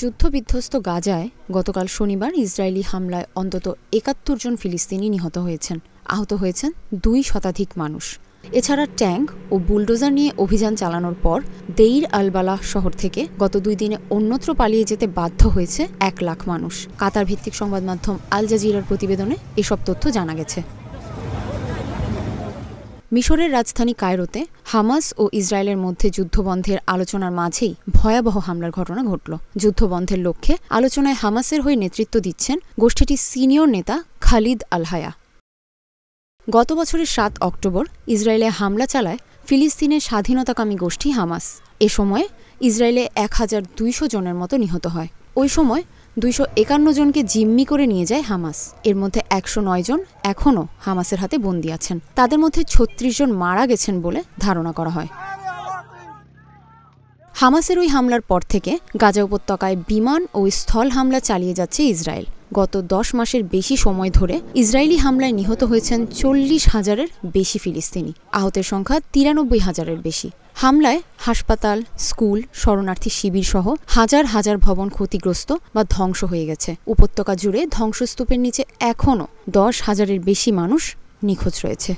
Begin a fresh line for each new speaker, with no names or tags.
যুদ্ধবিধ্বস্ত গাজায় গতকাল শনিবার ইসরায়েলি হামলায় অন্তত একাত্তর জন ফিলিস্তিনি নিহত হয়েছেন আহত হয়েছেন দুই শতাধিক মানুষ এছাড়া ট্যাঙ্ক ও বুলডোজার নিয়ে অভিযান চালানোর পর দেইর আলবালা শহর থেকে গত দুই দিনে অন্যত্র পালিয়ে যেতে বাধ্য হয়েছে এক লাখ মানুষ কাতার ভিত্তিক সংবাদ মাধ্যম আল জাজিরার প্রতিবেদনে এসব তথ্য জানা গেছে মিশরের রাজধানী কায়রোতে হামাস ও ইসরায়েলের মধ্যে যুদ্ধবন্ধের আলোচনার মাঝেই ভয়াবহ হামলার ঘটনা ঘটল যুদ্ধবন্ধের লক্ষ্যে আলোচনায় হামাসের হয়ে নেতৃত্ব দিচ্ছেন গোষ্ঠীটির সিনিয়র নেতা খালিদ আলহায়া গত বছরের সাত অক্টোবর ইসরায়েলে হামলা চালায় ফিলিস্তিনের স্বাধীনতাকামী গোষ্ঠী হামাস এ সময় ইসরায়েলে এক হাজার দুইশো জনের মতো নিহত হয় ওই সময় দুইশো একান্ন জনকে জিম্মি করে নিয়ে যায় হামাস এর মধ্যে একশো নয় জন এখনও হামাসের হাতে বন্দী আছেন তাদের মধ্যে ছত্রিশ জন মারা গেছেন বলে ধারণা করা হয় হামাসের ওই হামলার পর থেকে গাজা উপত্যকায় বিমান ও স্থল হামলা চালিয়ে যাচ্ছে ইসরায়েল গত দশ মাসের বেশি সময় ধরে ইসরায়েলি হামলায় নিহত হয়েছেন চল্লিশ হাজারের বেশি ফিলিস্তিনি আহতের সংখ্যা তিরানব্বই হাজারের বেশি হামলায় হাসপাতাল স্কুল শরণার্থী শিবির সহ হাজার হাজার ভবন ক্ষতিগ্রস্ত বা ধ্বংস হয়ে গেছে উপত্যকা জুড়ে ধ্বংসস্তূপের নিচে এখনও দশ হাজারের বেশি মানুষ নিখোঁজ রয়েছে